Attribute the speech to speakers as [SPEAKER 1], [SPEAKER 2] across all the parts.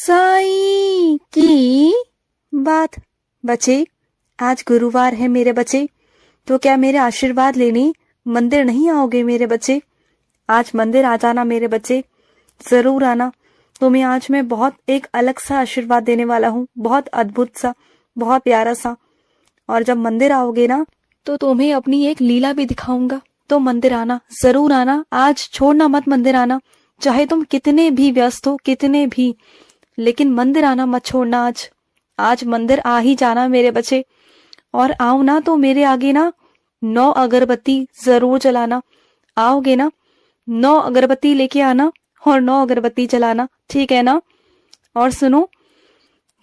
[SPEAKER 1] साई की बात बचे आज गुरुवार है मेरे बच्चे तो क्या मेरे आशीर्वाद लेने मंदिर नहीं आओगे मेरे बच्चे आज मंदिर आ जाना मेरे बच्चे जरूर आना तुम्हें तो आज मैं बहुत एक अलग सा आशीर्वाद देने वाला हूँ बहुत अद्भुत सा बहुत प्यारा सा और जब मंदिर आओगे ना तो तुम्हें अपनी एक लीला भी दिखाऊंगा तो मंदिर आना जरूर आना आज छोड़ना मत मंदिर आना चाहे तुम कितने भी व्यस्त हो कितने भी लेकिन मंदिर आना मत छोड़ना आज आज मंदिर आ ही जाना मेरे बच्चे और आओ ना तो मेरे आगे ना नौ अगरबत्ती जरूर जलाना आओगे ना नौ अगरबत्ती लेके आना और नौ अगरबत्ती जलाना ठीक है ना और सुनो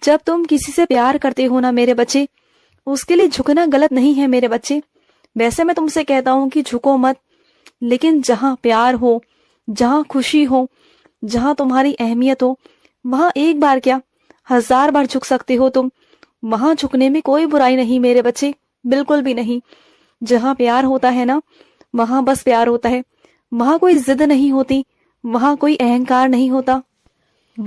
[SPEAKER 1] जब तुम किसी से प्यार करते हो ना मेरे बच्चे उसके लिए झुकना गलत नहीं है मेरे बच्चे वैसे मैं तुमसे कहता हूं कि झुको मत लेकिन जहां प्यार हो जहां खुशी हो जहां तुम्हारी अहमियत हो वहां एक बार क्या हजार बार झुक सकते हो तुम वहां झुकने में कोई बुराई नहीं मेरे बच्चे बिल्कुल भी नहीं जहां प्यार होता है ना वहां बस प्यार होता है वहां कोई जिद नहीं होती वहां कोई अहंकार नहीं होता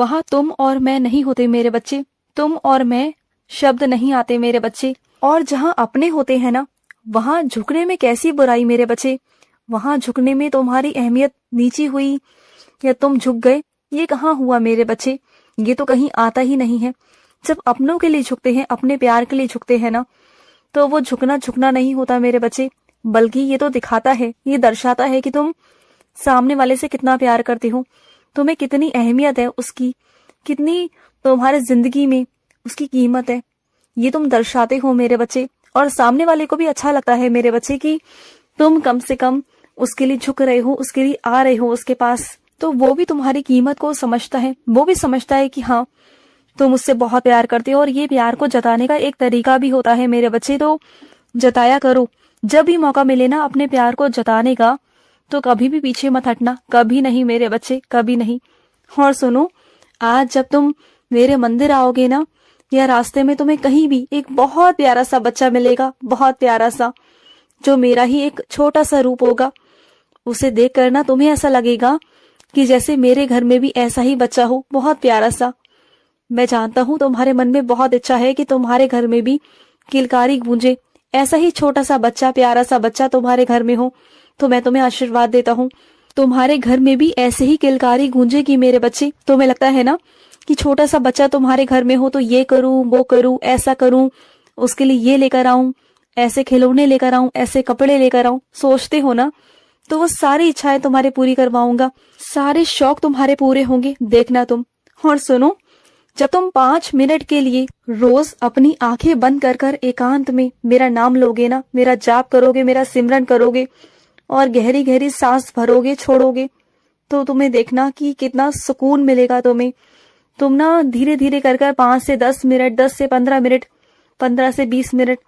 [SPEAKER 1] वहां तुम और मैं नहीं होते मेरे बच्चे तुम और मैं शब्द नहीं आते मेरे बच्चे और जहाँ अपने होते हैं ना वहां झुकने में कैसी बुराई मेरे बच्चे वहां झुकने में तुम्हारी अहमियत नीची हुई या तुम झुक गए ये कहाँ हुआ मेरे बच्चे ये तो कहीं आता ही नहीं है जब अपनों के लिए झुकते हैं अपने प्यार के लिए झुकते हैं ना तो वो झुकना झुकना नहीं होता मेरे बच्चे बल्कि ये तो दिखाता है ये दर्शाता है कि तुम सामने वाले से कितना प्यार करते हो तुम्हें कितनी अहमियत है उसकी कितनी तुम्हारे जिंदगी में उसकी कीमत है ये तुम दर्शाते हो मेरे बच्चे और सामने वाले को भी अच्छा लगता है मेरे बच्चे कि तुम कम से कम उसके लिए झुक रहे हो उसके लिए आ रहे हो उसके पास तो वो भी तुम्हारी कीमत को समझता है वो भी समझता है कि हाँ तुम उससे बहुत प्यार करते हो और ये प्यार को जताने का एक तरीका भी होता है मेरे बच्चे तो जताया करो जब भी मौका मिले ना अपने प्यार को जताने का तो कभी भी पीछे मत हटना कभी नहीं मेरे बच्चे कभी नहीं और सुनो आज जब तुम मेरे मंदिर आओगे ना या रास्ते में तुम्हें कहीं भी एक बहुत प्यारा सा बच्चा मिलेगा बहुत प्यारा सा जो मेरा ही एक छोटा सा रूप होगा उसे देख कर ना तुम्हें ऐसा लगेगा कि जैसे मेरे घर में भी ऐसा ही बच्चा हो बहुत प्यारा सा मैं जानता हूँ तुम्हारे मन में बहुत इच्छा है कि तुम्हारे घर में भी किलकारी गूंजे ऐसा ही छोटा सा बच्चा प्यारा सा बच्चा तुम्हारे घर में हो तो मैं तुम्हें आशीर्वाद देता हूँ तुम्हारे घर में भी ऐसे ही किलकारी की मेरे बच्चे तुम्हें लगता है ना कि छोटा सा बच्चा तुम्हारे घर में हो तो ये करूं वो करूं ऐसा करूं उसके लिए ये लेकर आऊं ऐसे खिलौने लेकर आऊं ऐसे कपड़े लेकर आऊं सोचते हो ना तो वो सारी इच्छाएं तुम्हारे पूरी करवाऊंगा सारे शौक तुम्हारे पूरे होंगे देखना तुम और सुनो जब तुम पांच मिनट के लिए रोज अपनी आंखें बंद कर कर एकांत में मेरा नाम लोगे ना मेरा जाप करोगे मेरा सिमरन करोगे और गहरी गहरी सांस भरोगे छोड़ोगे तो तुम्हें देखना कि कितना सुकून मिलेगा तुम्हें तुम ना धीरे धीरे कर कर पांच से दस मिनट दस से पंद्रह मिनट पंद्रह से बीस मिनट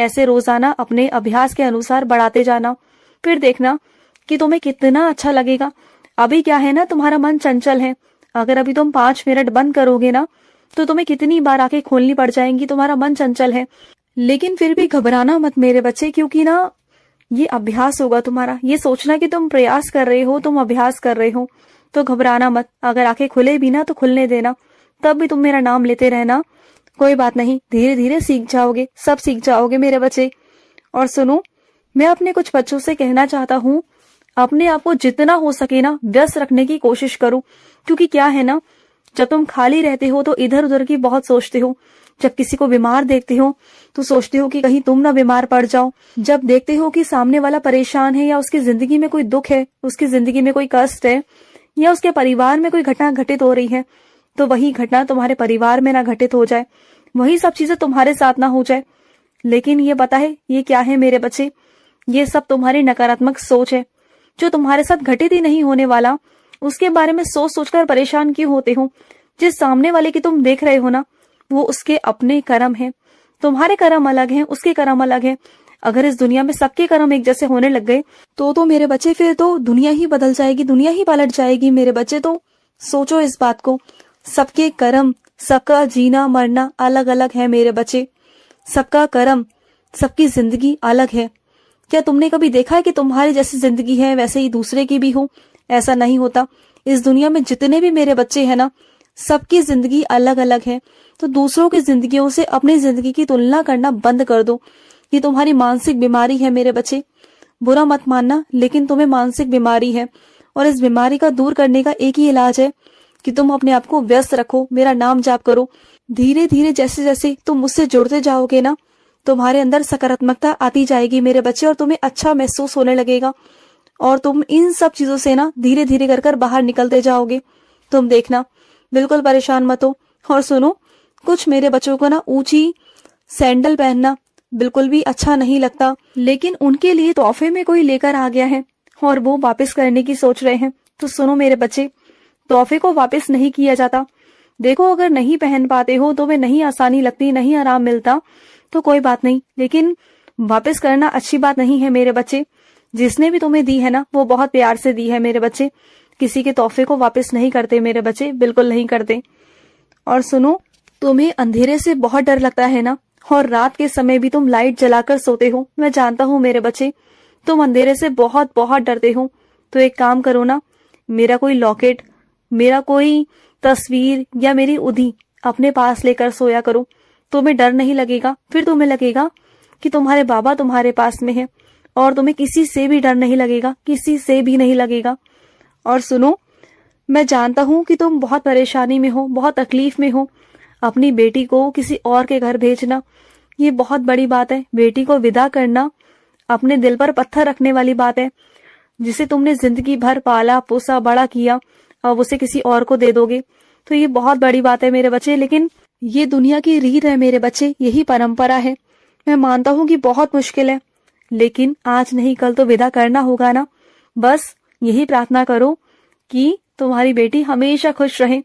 [SPEAKER 1] ऐसे रोजाना अपने अभ्यास के अनुसार बढ़ाते जाना फिर देखना कि तुम्हें कितना अच्छा लगेगा अभी क्या है ना तुम्हारा मन चंचल है अगर अभी तुम पांच मिनट बंद करोगे ना तो तुम्हें कितनी बार आके खोलनी पड़ जाएंगी तुम्हारा मन चंचल है लेकिन फिर भी घबराना मत मेरे बच्चे क्योंकि ना ये अभ्यास होगा तुम्हारा ये सोचना कि तुम प्रयास कर रहे हो तुम अभ्यास कर रहे हो तो घबराना मत अगर आंखें खुले भी ना तो खुलने देना तब भी तुम मेरा नाम लेते रहना कोई बात नहीं धीरे धीरे सीख जाओगे सब सीख जाओगे मेरे बच्चे और सुनो मैं अपने कुछ बच्चों से कहना चाहता हूँ अपने आप को जितना हो सके ना व्यस्त रखने की कोशिश करो क्योंकि क्या है ना जब तुम खाली रहते हो तो इधर उधर की बहुत सोचते हो जब किसी को बीमार देखते हो तो सोचते हो कि कहीं तुम ना बीमार पड़ जाओ जब देखते हो कि सामने वाला परेशान है या उसकी जिंदगी में कोई दुख है उसकी जिंदगी में कोई कष्ट है या उसके परिवार में कोई घटना घटित हो रही है तो वही घटना तुम्हारे परिवार में ना घटित हो जाए वही सब चीजें तुम्हारे साथ ना हो जाए लेकिन ये पता है ये क्या है मेरे बच्चे ये सब तुम्हारी नकारात्मक सोच है जो तुम्हारे साथ घटित ही नहीं होने वाला उसके बारे में सोच सोचकर परेशान क्यों होते हो जिस सामने वाले की तुम देख रहे हो ना वो उसके अपने कर्म है तुम्हारे कर्म अलग है उसके कर्म अलग है अगर इस दुनिया में सबके कर्म एक जैसे होने लग गए तो तो मेरे बच्चे फिर तो दुनिया ही बदल जाएगी दुनिया ही पलट जाएगी मेरे बच्चे तो सोचो इस बात को सबके कर्म सबका जीना मरना अलग अलग है मेरे बच्चे सबका कर्म सबकी जिंदगी अलग है क्या तुमने कभी देखा है कि तुम्हारी जैसी जिंदगी है वैसे ही दूसरे की भी हो ऐसा नहीं होता इस दुनिया में जितने भी मेरे बच्चे हैं ना सबकी जिंदगी अलग अलग है तो दूसरों की जिंदगियों से अपनी जिंदगी की तुलना करना बंद कर दो ये तुम्हारी मानसिक बीमारी है मेरे बच्चे बुरा मत मानना लेकिन तुम्हें मानसिक बीमारी है और इस बीमारी का दूर करने का एक ही इलाज है कि तुम अपने आप को व्यस्त रखो मेरा नाम जाप करो धीरे धीरे जैसे जैसे तुम मुझसे जुड़ते जाओगे ना तुम्हारे अंदर सकारात्मकता आती जाएगी मेरे बच्चे और तुम्हें अच्छा महसूस होने लगेगा और तुम इन सब चीजों से ना धीरे धीरे कर कर बाहर निकलते जाओगे तुम देखना बिल्कुल परेशान मत हो और सुनो कुछ मेरे बच्चों को ना ऊंची सैंडल पहनना बिल्कुल भी अच्छा नहीं लगता लेकिन उनके लिए तोहफे में कोई लेकर आ गया है और वो वापस करने की सोच रहे हैं तो सुनो मेरे बच्चे तोहफे को वापस नहीं किया जाता देखो अगर नहीं पहन पाते हो तो वे नहीं आसानी लगती नहीं आराम मिलता तो कोई बात नहीं लेकिन वापस करना अच्छी बात नहीं है मेरे बच्चे जिसने भी तुम्हें दी है ना वो बहुत प्यार से दी है मेरे बच्चे किसी के तोहफे को वापस नहीं करते मेरे बच्चे बिल्कुल नहीं करते और सुनो तुम्हें अंधेरे से बहुत डर लगता है ना और रात के समय भी तुम लाइट जलाकर सोते हो मैं जानता हूँ मेरे बच्चे तुम अंधेरे से बहुत बहुत डरते हो तो एक काम करो ना मेरा कोई लॉकेट मेरा कोई तस्वीर या मेरी उधी अपने पास लेकर सोया करो तुम्हें डर नहीं लगेगा फिर तुम्हें लगेगा कि तुम्हारे बाबा तुम्हारे पास में है और तुम्हें किसी से भी डर नहीं लगेगा किसी से भी नहीं लगेगा और सुनो मैं जानता हूं कि तुम बहुत परेशानी में हो बहुत तकलीफ में हो अपनी बेटी को किसी और के घर भेजना ये बहुत बड़ी बात है बेटी को विदा करना अपने दिल पर पत्थर रखने वाली बात है जिसे तुमने जिंदगी भर पाला पोसा बड़ा किया अब उसे किसी और को दे दोगे तो ये बहुत बड़ी बात है मेरे बच्चे लेकिन ये दुनिया की रीत है मेरे बच्चे यही परंपरा है मैं मानता हूँ कि बहुत मुश्किल है लेकिन आज नहीं कल तो विदा करना होगा ना बस यही प्रार्थना करो कि तुम्हारी बेटी हमेशा खुश रहे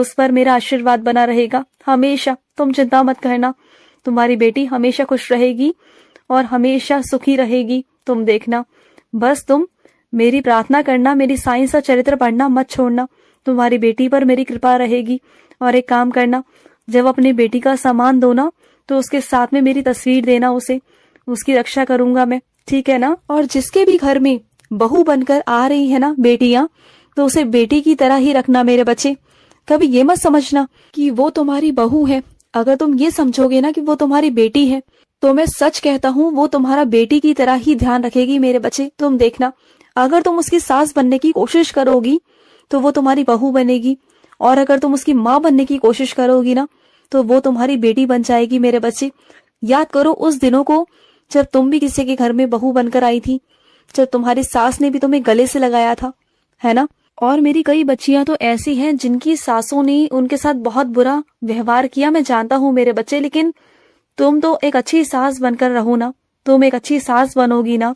[SPEAKER 1] उस पर मेरा आशीर्वाद बना रहेगा हमेशा तुम चिंता मत करना तुम्हारी बेटी हमेशा खुश रहेगी और हमेशा सुखी रहेगी तुम देखना बस तुम मेरी प्रार्थना करना मेरी साइंस और चरित्र पढ़ना मत छोड़ना तुम्हारी बेटी पर मेरी कृपा रहेगी और एक काम करना जब अपने बेटी का सामान दो ना तो उसके साथ में मेरी तस्वीर देना उसे उसकी रक्षा करूंगा मैं ठीक है ना और जिसके भी घर में बहू बनकर आ रही है ना बेटिया तो उसे बेटी की तरह ही रखना मेरे बच्चे कभी ये मत समझना कि वो तुम्हारी बहू है अगर तुम ये समझोगे ना कि वो तुम्हारी बेटी है तो मैं सच कहता हूँ वो तुम्हारा बेटी की तरह ही ध्यान रखेगी मेरे बच्चे तुम देखना अगर तुम उसकी सास बनने की कोशिश करोगी तो वो तुम्हारी बहू बनेगी और अगर तुम उसकी माँ बनने की कोशिश करोगी ना तो वो तुम्हारी बेटी बन जाएगी मेरे बच्चे याद करो उस दिनों को जब तुम भी किसी के घर में बहू बनकर आई थी जब तुम्हारी सास ने भी तुम्हें गले से लगाया था है ना और मेरी कई बच्चियां तो ऐसी हैं जिनकी सासों ने उनके साथ बहुत बुरा व्यवहार किया मैं जानता हूँ मेरे बच्चे लेकिन तुम तो एक अच्छी सास बनकर रहो ना तुम एक अच्छी सास बनोगी ना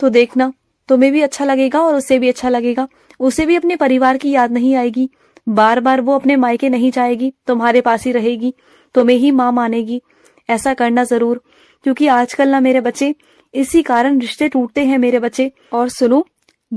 [SPEAKER 1] तो देखना तुम्हें भी अच्छा लगेगा और उसे भी अच्छा लगेगा उसे भी अपने परिवार की याद नहीं आएगी बार बार वो अपने मायके नहीं जाएगी तुम्हारे पास ही रहेगी तुम्हें ही माँ मानेगी ऐसा करना जरूर क्योंकि आजकल ना मेरे बच्चे इसी कारण रिश्ते टूटते हैं मेरे बच्चे और सुनो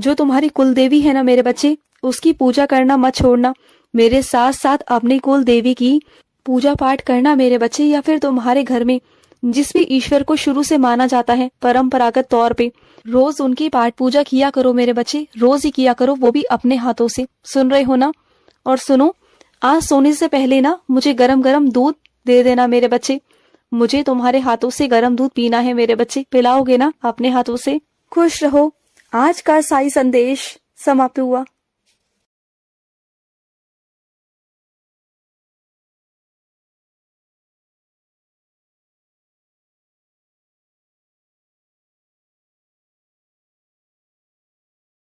[SPEAKER 1] जो तुम्हारी कुल देवी है ना मेरे बच्चे उसकी पूजा करना मत छोड़ना मेरे साथ साथ अपनी कुल देवी की पूजा पाठ करना मेरे बच्चे या फिर तुम्हारे घर में जिस भी ईश्वर को शुरू से माना जाता है परंपरागत तौर पे रोज उनकी पाठ पूजा किया करो मेरे बच्चे रोज ही किया करो वो भी अपने हाथों से सुन रहे हो ना और सुनो आज सोने से पहले ना मुझे गरम गरम दूध दे देना मेरे बच्चे मुझे तुम्हारे हाथों से गरम दूध पीना है मेरे बच्चे पिलाओगे ना अपने हाथों से खुश रहो आज का साई संदेश समाप्त हुआ